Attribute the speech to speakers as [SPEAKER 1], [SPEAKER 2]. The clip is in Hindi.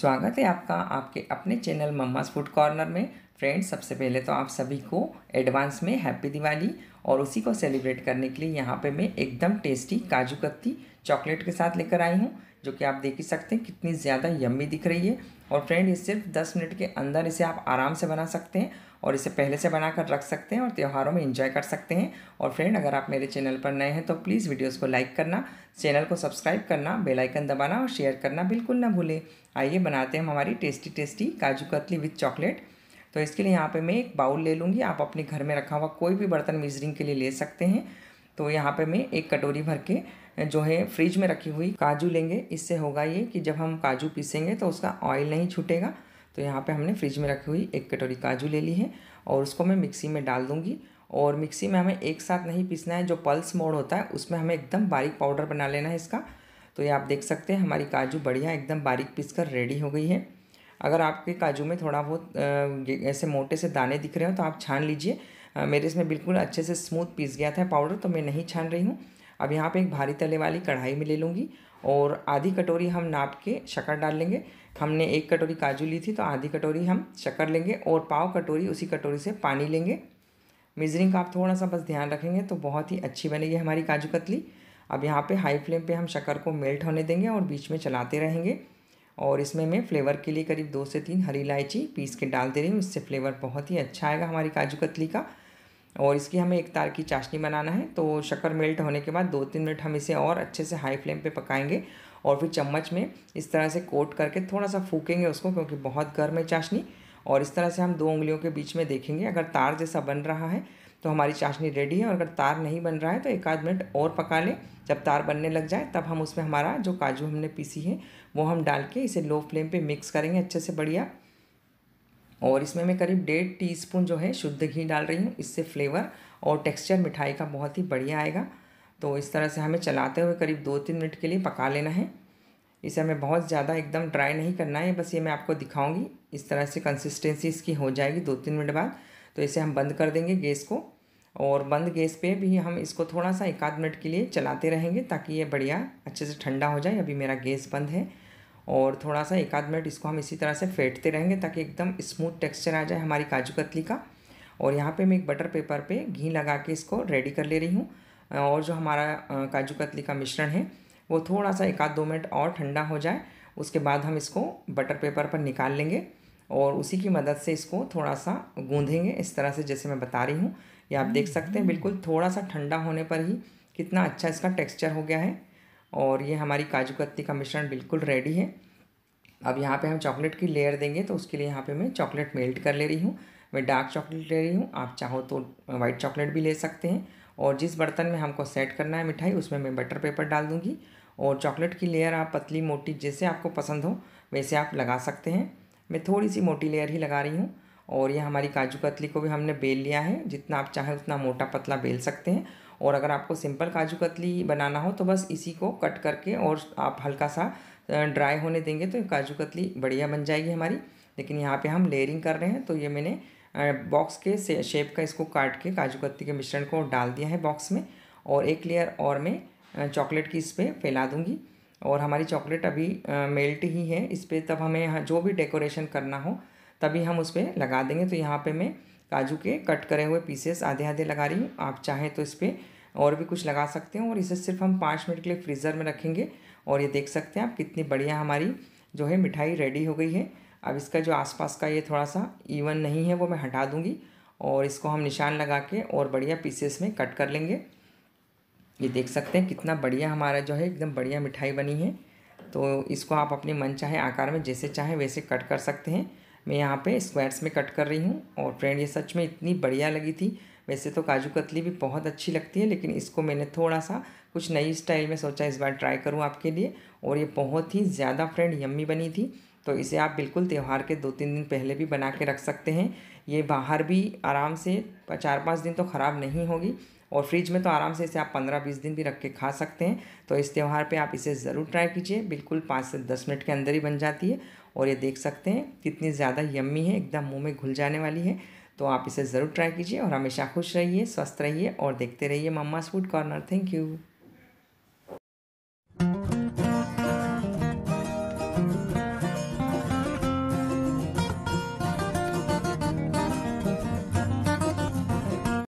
[SPEAKER 1] स्वागत है आपका आपके अपने चैनल मम्माज फूड कॉर्नर में फ्रेंड्स सबसे पहले तो आप सभी को एडवांस में हैप्पी दिवाली और उसी को सेलिब्रेट करने के लिए यहाँ पे मैं एकदम टेस्टी काजू कत्ती चॉकलेट के साथ लेकर आई हूँ जो कि आप देख ही सकते हैं कितनी ज़्यादा यम्मी दिख रही है और फ्रेंड ये सिर्फ दस मिनट के अंदर इसे आप आराम से बना सकते हैं और इसे पहले से बनाकर रख सकते हैं और त्यौहारों में इंजॉय कर सकते हैं और फ्रेंड अगर आप मेरे चैनल पर नए हैं तो प्लीज़ वीडियोस को लाइक करना चैनल को सब्सक्राइब करना बेल आइकन दबाना और शेयर करना बिल्कुल ना भूलें आइए बनाते हैं हमारी टेस्टी टेस्टी काजू कतली विथ चॉकलेट तो इसके लिए यहाँ पर मैं एक बाउल ले लूँगी आप अपने घर में रखा हुआ कोई भी बर्तन मिजरिंग के लिए ले सकते हैं तो यहाँ पे मैं एक कटोरी भर के जो है फ्रिज में रखी हुई काजू लेंगे इससे होगा ये कि जब हम काजू पीसेंगे तो उसका ऑयल नहीं छूटेगा तो यहाँ पे हमने फ्रिज में रखी हुई एक कटोरी काजू ले ली है और उसको मैं मिक्सी में डाल दूँगी और मिक्सी में हमें एक साथ नहीं पीसना है जो पल्स मोड़ होता है उसमें हमें एकदम बारीक पाउडर बना लेना है इसका तो ये आप देख सकते हैं हमारी काजू बढ़िया एकदम बारीक पीस कर रेडी हो गई है अगर आपके काजू में थोड़ा बहुत ऐसे मोटे से दाने दिख रहे हो तो आप छान लीजिए हाँ, मेरे इसमें बिल्कुल अच्छे से स्मूथ पीस गया था पाउडर तो मैं नहीं छान रही हूँ अब यहाँ पे एक भारी तले वाली कढ़ाई में ले लूँगी और आधी कटोरी हम नाप के शक्कर डाल लेंगे हमने एक कटोरी काजू ली थी तो आधी कटोरी हम शक्कर लेंगे और पाव कटोरी उसी कटोरी से पानी लेंगे मिजरिंग का आप थोड़ा सा बस ध्यान रखेंगे तो बहुत ही अच्छी बनेगी हमारी काजू कतली अब यहाँ पे हाई फ्लेम पे हम शक्कर को मेल्ट होने देंगे और बीच में चलाते रहेंगे और इसमें मैं फ्लेवर के लिए करीब दो से तीन हरी इलायची पीस के डालते रही हूँ इससे फ्लेवर बहुत ही अच्छा आएगा हमारी काजू कतली का और इसकी हमें एक तार की चाशनी बनाना है तो शक्कर मेल्ट होने के बाद दो तीन मिनट हम इसे और अच्छे से हाई फ्लेम पे पकाएंगे और फिर चम्मच में इस तरह से कोट करके थोड़ा सा फूकेंगे उसको क्योंकि बहुत गर्म है चाशनी और इस तरह से हम दो उंगलियों के बीच में देखेंगे अगर तार जैसा बन रहा है तो हमारी चाशनी रेडी है और अगर तार नहीं बन रहा है तो एक आध मिनट और पका लें जब तार बनने लग जाए तब हम उसमें हमारा जो काजू हमने पीसी है वो हम डाल के इसे लो फ्लेम पे मिक्स करेंगे अच्छे से बढ़िया और इसमें मैं करीब डेढ़ टीस्पून जो है शुद्ध घी डाल रही हूँ इससे फ्लेवर और टेक्सचर मिठाई का बहुत ही बढ़िया आएगा तो इस तरह से हमें चलाते हुए करीब दो तीन मिनट के लिए पका लेना है इसे हमें बहुत ज़्यादा एकदम ड्राई नहीं करना है बस ये मैं आपको दिखाऊंगी इस तरह से कंसिस्टेंसी इसकी हो जाएगी दो तीन मिनट बाद तो इसे हम बंद कर देंगे गैस को और बंद गैस पे भी हम इसको थोड़ा सा एक आध मिनट के लिए चलाते रहेंगे ताकि ये बढ़िया अच्छे से ठंडा हो जाए अभी मेरा गैस बंद है और थोड़ा सा एक आध मिनट इसको हम इसी तरह से फेंटते रहेंगे ताकि एकदम स्मूथ टेक्सचर आ जाए हमारी काजू कतली का और यहाँ पे मैं एक बटर पेपर पे घी लगा के इसको रेडी कर ले रही हूँ और जो हमारा काजू कतली का मिश्रण है वो थोड़ा सा एक आध दो मिनट और ठंडा हो जाए उसके बाद हम इसको बटर पेपर पर निकाल लेंगे और उसी की मदद से इसको थोड़ा सा गूँधेंगे इस तरह से जैसे मैं बता रही हूँ ये आप देख सकते हैं बिल्कुल थोड़ा सा ठंडा होने पर ही कितना अच्छा इसका टेक्स्चर हो गया है और ये हमारी काजू कत्ती का मिश्रण बिल्कुल रेडी है अब यहाँ पे हम चॉकलेट की लेयर देंगे तो उसके लिए यहाँ पे मैं चॉकलेट मेल्ट कर ले रही हूँ मैं डार्क चॉकलेट ले रही हूँ आप चाहो तो वाइट चॉकलेट भी ले सकते हैं और जिस बर्तन में हमको सेट करना है मिठाई उसमें मैं बटर पेपर डाल दूँगी और चॉकलेट की लेयर आप पतली मोटी जैसे आपको पसंद हो वैसे आप लगा सकते हैं मैं थोड़ी सी मोटी लेयर ही लगा रही हूँ और यह हमारी काजू कतली को भी हमने बेल लिया है जितना आप चाहें उतना मोटा पतला बेल सकते हैं और अगर आपको सिंपल काजू कतली बनाना हो तो बस इसी को कट करके और आप हल्का सा ड्राई होने देंगे तो काजू कतली बढ़िया बन जाएगी हमारी लेकिन यहाँ पे हम लेयरिंग कर रहे हैं तो ये मैंने बॉक्स के शेप का इसको काट के काजू कतली के मिश्रण को डाल दिया है बॉक्स में और एक लेयर और मैं चॉकलेट की इस पर फैला दूँगी और हमारी चॉकलेट अभी मेल्ट ही है इस पर तब हमें हाँ, जो भी डेकोरेशन करना हो तभी हम उस पर लगा देंगे तो यहाँ पर मैं काजू के कट करे हुए पीसेस आधे आधे लगा रही हूँ आप चाहें तो इस पर और भी कुछ लगा सकते हैं और इसे सिर्फ हम पाँच मिनट के लिए फ्रीज़र में रखेंगे और ये देख सकते हैं आप कितनी बढ़िया हमारी जो है मिठाई रेडी हो गई है अब इसका जो आसपास का ये थोड़ा सा इवन नहीं है वो मैं हटा दूँगी और इसको हम निशान लगा के और बढ़िया पीसेस में कट कर लेंगे ये देख सकते हैं कितना बढ़िया हमारा जो है एकदम बढ़िया मिठाई बनी है तो इसको आप अपने मन चाहे आकार में जैसे चाहें वैसे कट कर सकते हैं मैं यहाँ पे स्क्वायर्स में कट कर रही हूँ और फ्रेंड ये सच में इतनी बढ़िया लगी थी वैसे तो काजू कतली भी बहुत अच्छी लगती है लेकिन इसको मैंने थोड़ा सा कुछ नई स्टाइल में सोचा इस बार ट्राई करूँ आपके लिए और ये बहुत ही ज़्यादा फ्रेंड यम्मी बनी थी तो इसे आप बिल्कुल त्यौहार के दो तीन दिन पहले भी बना के रख सकते हैं ये बाहर भी आराम से चार पाँच दिन तो ख़राब नहीं होगी और फ्रिज में तो आराम से इसे आप पंद्रह बीस दिन भी रख के खा सकते हैं तो इस त्यौहार पे आप इसे ज़रूर ट्राई कीजिए बिल्कुल पाँच से दस मिनट के अंदर ही बन जाती है और ये देख सकते हैं कितनी ज़्यादा यम्मी है एकदम मुंह में घुल जाने वाली है तो आप इसे ज़रूर ट्राई कीजिए और हमेशा खुश रहिए स्वस्थ रहिए और देखते रहिए Mamma Food Corner thank you